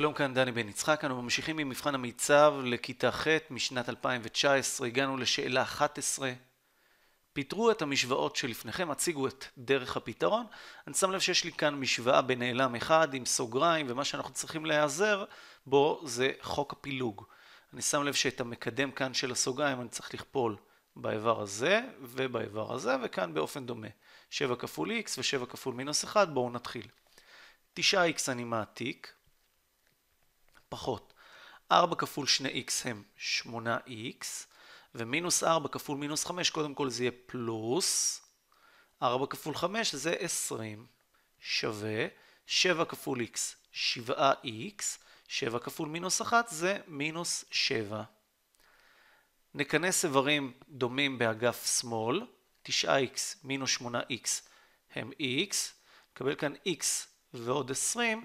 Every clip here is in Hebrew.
שלום כאן דני בן יצחק, אנו ממשיכים עם מבחן המיצב לכיתה ח' משנת 2019, הגענו לשאלה 11. פיתרו את המשוואות שלפניכם, הציגו את דרך הפתרון. אני שם לב שיש לי כאן משוואה בנעלם אחד עם סוגריים, ומה שאנחנו צריכים להיעזר בו זה חוק הפילוג. אני שם לב שאת המקדם כאן של הסוגריים אני צריך לכפול באיבר הזה ובאיבר הזה, וכאן באופן דומה. 7 כפול x ו-7 כפול מינוס 1, בואו נתחיל. 9x אני מעתיק, פחות. 4 כפול 2x הם 8x, ומינוס 4 כפול מינוס 5, קודם כל זה יהיה פלוס, 4 כפול 5 זה 20, שווה 7 כפול x, 7x, 7 כפול מינוס 1 זה מינוס 7. נכנס איברים דומים באגף שמאל, 9x מינוס 8x הם x, נקבל כאן x ועוד 20,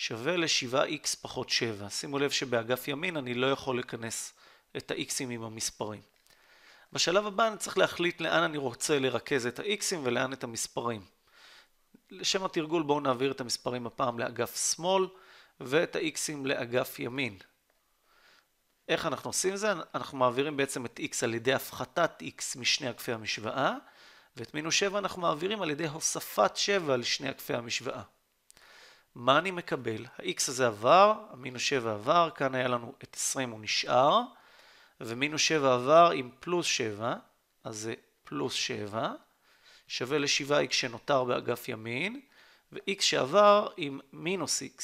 שווה ל-7x פחות 7. שימו לב שבאגף ימין אני לא יכול לכנס את ה-x'ים עם המספרים. בשלב הבא אני צריך להחליט לאן אני רוצה לרכז את ה-x'ים ולאן את המספרים. לשם התרגול בואו נעביר את המספרים הפעם לאגף שמאל ואת ה-x'ים לאגף ימין. איך אנחנו עושים זה? אנחנו מעבירים בעצם את x על ידי הפחתת x משני אגפי המשוואה, ואת מינוס 7 אנחנו מעבירים על ידי הוספת 7 לשני אגפי המשוואה. מה אני מקבל? ה-x הזה עבר, המינוס 7 עבר, כאן היה לנו את 20 הוא נשאר, ומינוס 7 עבר עם פלוס 7, אז זה פלוס 7, שווה ל-7x שנותר באגף ימין, ו-x שעבר עם מינוס x.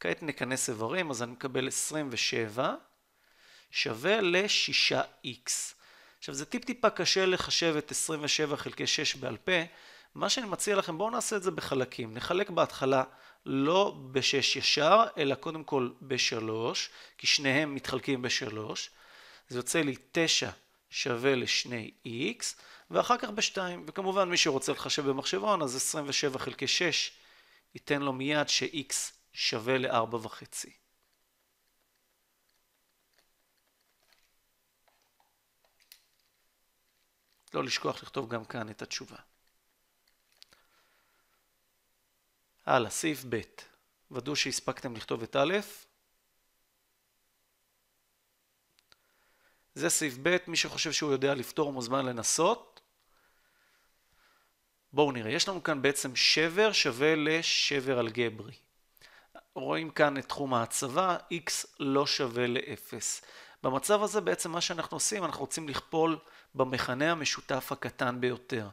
כעת נכנס איברים, אז אני מקבל 27 שווה ל-6x. עכשיו זה טיפ טיפה קשה לחשב את 27 חלקי 6 בעל פה, מה שאני מציע לכם, בואו נעשה את זה בחלקים. נחלק בהתחלה לא בשש ישר, אלא קודם כל בשלוש, כי שניהם מתחלקים בשלוש. זה יוצא לי תשע שווה לשני x, ואחר כך בשתיים. וכמובן מי שרוצה לחשב במחשבון, אז 27 חלקי 6 ייתן לו מיד ש-x שווה ל-4.5. לא לשכוח לכתוב גם כאן את התשובה. הלאה, סעיף ב', ודאו שהספקתם לכתוב את א', זה סעיף ב', מי שחושב שהוא יודע לפתור מוזמן לנסות. בואו נראה, יש לנו כאן בעצם שבר שווה לשבר אלגברי. רואים כאן את תחום ההצבה, x לא שווה ל-0. במצב הזה בעצם מה שאנחנו עושים, אנחנו רוצים לכפול במכנה המשותף הקטן ביותר.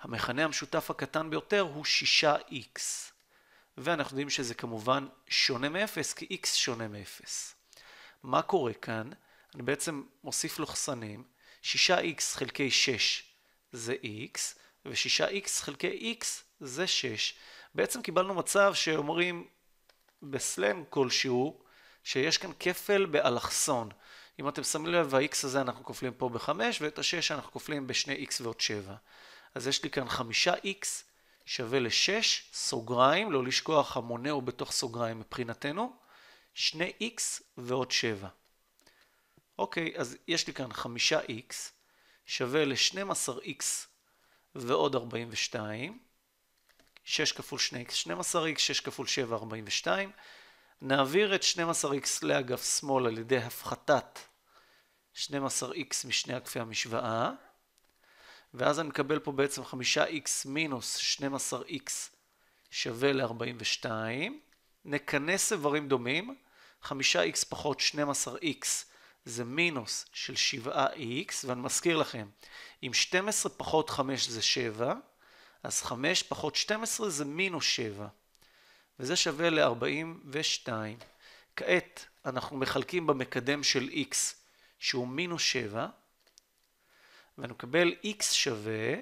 המכנה המשותף הקטן ביותר הוא 6x. ואנחנו יודעים שזה כמובן שונה מ-0, כי x שונה מ-0. מה קורה כאן? אני בעצם מוסיף לוחסנים, 6x חלקי 6 זה x, ו6x חלקי x זה 6. בעצם קיבלנו מצב שאומרים בסלאם כלשהו, שיש כאן כפל באלכסון. אם אתם שמים לב, ה-x הזה אנחנו כופלים פה ב-5, ואת ה-6 אנחנו כופלים ב-2x ועוד 7. אז יש לי כאן 5x שווה ל-6, סוגריים, לא לשכוח המונה הוא בתוך סוגריים מבחינתנו, 2x ועוד 7. אוקיי, אז יש לי כאן 5x שווה ל-12x ועוד 42, 6 כפול 2x, 12x, 6 כפול 7, 42. נעביר את 12x לאגף שמאל על ידי הפחתת 12x משני אגפי המשוואה. ואז אני מקבל פה בעצם 5x מינוס 12x שווה ל-42. נכנס איברים דומים, 5x פחות 12x זה מינוס של 7x, ואני מזכיר לכם, אם 12 פחות 5 זה 7, אז 5 פחות 12 זה מינוס 7, וזה שווה ל-42. כעת אנחנו מחלקים במקדם של x, שהוא מינוס 7, ואני מקבל x שווה,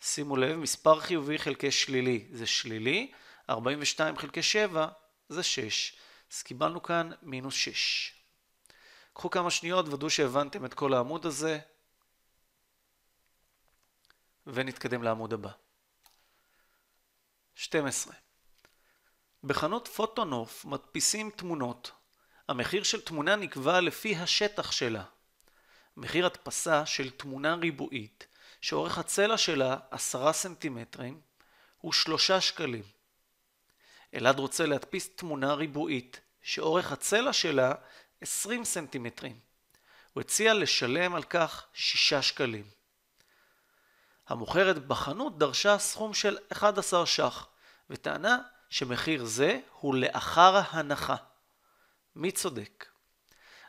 שימו לב, מספר חיובי חלקי שלילי זה שלילי, 42 חלקי 7 זה 6. אז קיבלנו כאן מינוס 6. קחו כמה שניות, ודאו שהבנתם את כל העמוד הזה, ונתקדם לעמוד הבא. 12. בחנות פוטונוף מדפיסים תמונות. המחיר של תמונה נקבע לפי השטח שלה. מחיר הדפסה של תמונה ריבועית שאורך הצלע שלה 10 סנטימטרים הוא 3 שקלים. אלעד רוצה להדפיס תמונה ריבועית שאורך הצלע שלה 20 סנטימטרים. הוא הציע לשלם על כך 6 שקלים. המוכרת בחנות דרשה סכום של 11 ש"ח וטענה שמחיר זה הוא לאחר ההנחה. מי צודק?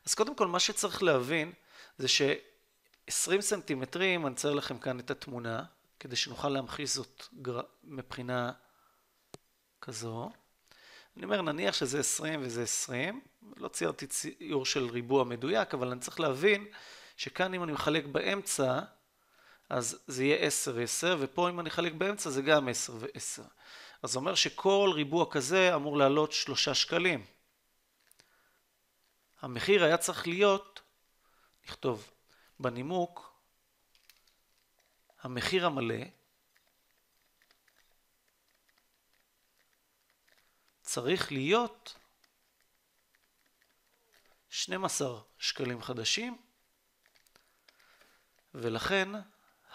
אז קודם כל מה שצריך להבין זה ש-20 סנטימטרים, אני אצייר לכם כאן את התמונה, כדי שנוכל להמחיש זאת גר... מבחינה כזו. אני אומר, נניח שזה 20 וזה 20, לא ציירתי ציור של ריבוע מדויק, אבל אני צריך להבין שכאן אם אני מחלק באמצע, אז זה יהיה 10, 10, ופה אם אני אחלק באמצע זה גם 10 ו-10. אז זה אומר שכל ריבוע כזה אמור לעלות 3 שקלים. המחיר היה צריך להיות נכתוב בנימוק המחיר המלא צריך להיות 12 שקלים חדשים ולכן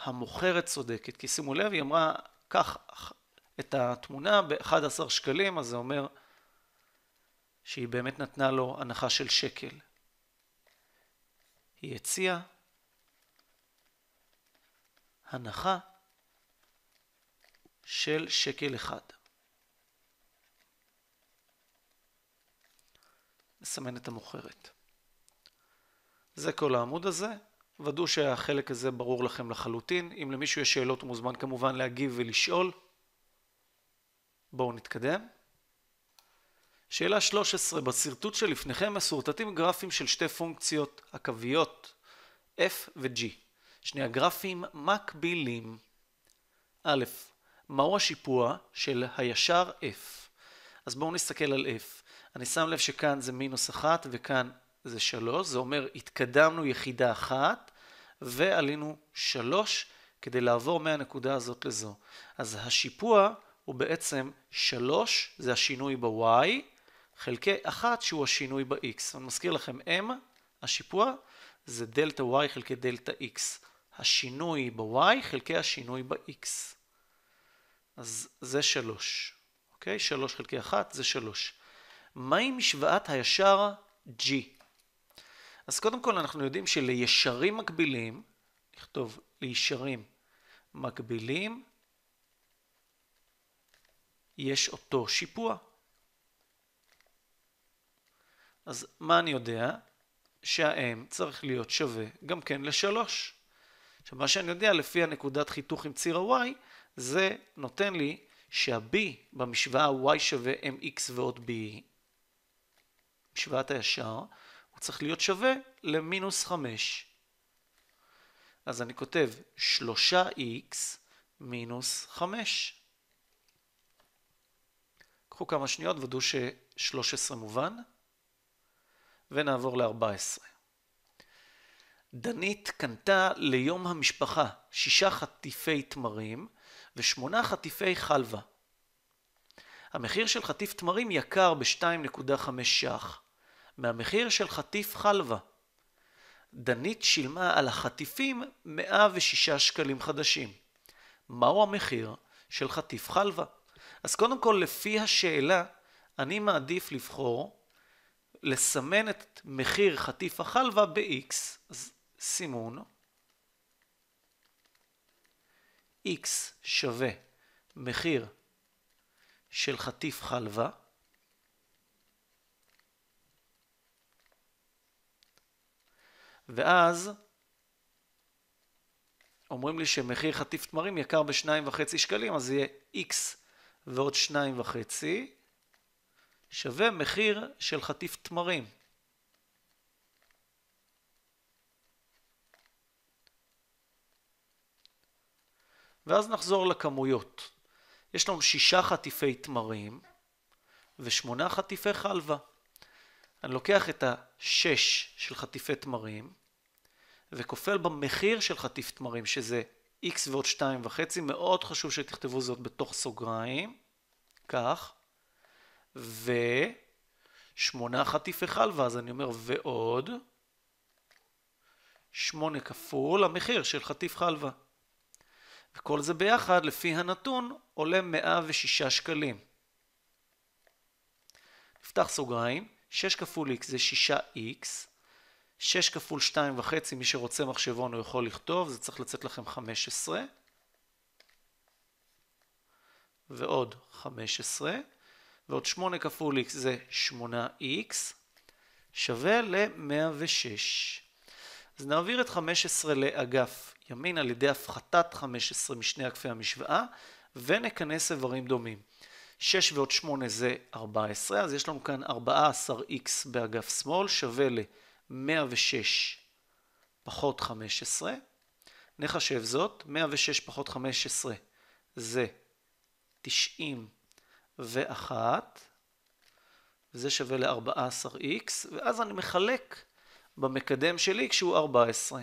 המוכרת צודקת כי שימו לב היא אמרה קח את התמונה ב-11 שקלים אז זה אומר שהיא באמת נתנה לו הנחה של שקל היא הציעה הנחה של שקל אחד. נסמן את המוכרת. זה כל העמוד הזה. ודאו שהחלק הזה ברור לכם לחלוטין. אם למישהו יש שאלות הוא מוזמן כמובן להגיב ולשאול. בואו נתקדם. שאלה 13, בשרטוט שלפניכם מסורטטים גרפים של שתי פונקציות עכביות f ו-g. שני הגרפים מקבילים. א', מהו השיפוע של הישר f? אז בואו נסתכל על f. אני שם לב שכאן זה מינוס 1 וכאן זה 3, זה אומר התקדמנו יחידה אחת ועלינו 3 כדי לעבור מהנקודה הזאת לזו. אז השיפוע הוא בעצם 3, זה השינוי ב-y, חלקי 1 שהוא השינוי ב-x. אני מזכיר לכם m, השיפוע, זה דלתא y חלקי דלתא x. השינוי ב-y חלקי השינוי ב-x. אז זה 3, אוקיי? 3 חלקי 1 זה 3. מהי משוואת הישר g? אז קודם כל אנחנו יודעים שלישרים מקבילים, נכתוב לישרים מקבילים, יש אותו שיפוע. אז מה אני יודע? שה-m צריך להיות שווה גם כן לשלוש. עכשיו מה שאני יודע לפי הנקודת חיתוך עם ציר ה-y זה נותן לי שה-b במשוואה y שווה mx ועוד b משוואת הישר הוא צריך להיות שווה למינוס 5. אז אני כותב 3x מינוס 5. קחו כמה שניות ודאו ש-13 מובן. ונעבור ל-14. דנית קנתה ליום המשפחה שישה חטיפי תמרים ושמונה חטיפי חלבה. המחיר של חטיף תמרים יקר ב-2.5 ש"ח מהמחיר של חטיף חלבה. דנית שילמה על החטיפים 106 שקלים חדשים. מהו המחיר של חטיף חלבה? אז קודם כל, לפי השאלה, אני מעדיף לבחור לסמן את מחיר חטיף החלבה ב-X, אז סימון X שווה מחיר של חטיף חלבה ואז אומרים לי שמחיר חטיף תמרים יקר ב-2.5 שקלים, אז יהיה x ועוד 2.5 שווה מחיר של חטיף תמרים. ואז נחזור לכמויות. יש לנו שישה חטיפי תמרים ושמונה חטיפי חלבה. אני לוקח את השש של חטיפי תמרים וכופל במחיר של חטיף תמרים, שזה x ועוד 2.5, מאוד חשוב שתכתבו זאת בתוך סוגריים, כך. ושמונה חטיפי חלבה, אז אני אומר ועוד שמונה כפול המחיר של חטיף חלבה. וכל זה ביחד, לפי הנתון, עולה 106 שקלים. נפתח סוגריים, 6 כפול x זה 6x, 6 כפול 2.5, מי שרוצה מחשבון הוא יכול לכתוב, זה צריך לצאת לכם 15, ועוד 15, ועוד 8 כפול x זה 8x, שווה ל-106. אז נעביר את 15 לאגף ימין על ידי הפחתת 15 משני אגפי המשוואה, ונכנס איברים דומים. 6 ועוד 8 זה 14, אז יש לנו כאן 14x באגף שמאל שווה ל-106 פחות 15. נחשב זאת, 106 פחות 15 זה 90 ואחת, וזה שווה ל-14x, ואז אני מחלק במקדם שלי כשהוא 14.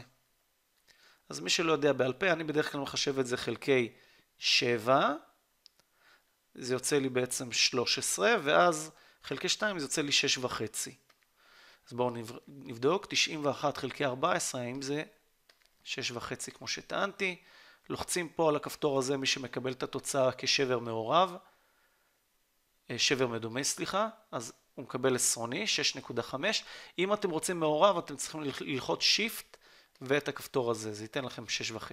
אז מי שלא יודע בעל פה, אני בדרך כלל מחשב את זה חלקי 7, זה יוצא לי בעצם 13, ואז חלקי 2 זה יוצא לי 6.5. אז בואו נבדוק, 91 חלקי 14, האם זה 6.5 כמו שטענתי. לוחצים פה על הכפתור הזה, מי שמקבל את התוצאה כשבר מעורב. אה, שבר מדומה סליחה, אז הוא מקבל עשרוני, 6.5. אם אתם רוצים מעורב אתם צריכים ללחוץ שיפט ואת הכפתור הזה, זה ייתן לכם 6.5.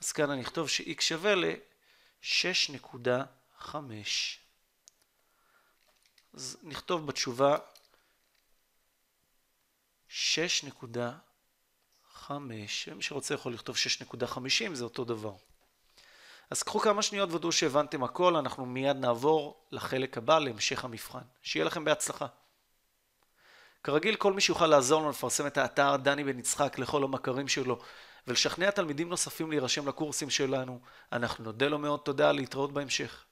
אז כאן אני אכתוב ש-x שווה ל-6.5. אז נכתוב בתשובה 6.5. מי שרוצה יכול לכתוב 6.50, זה אותו דבר. אז קחו כמה שניות ודאו שהבנתם הכל, אנחנו מיד נעבור לחלק הבא, להמשך המבחן. שיהיה לכם בהצלחה. כרגיל, כל מי שיוכל לעזור לנו לפרסם את האתר דני בן יצחק לכל המכרים שלו ולשכנע תלמידים נוספים להירשם לקורסים שלנו, אנחנו נודה לו מאוד תודה, להתראות בהמשך.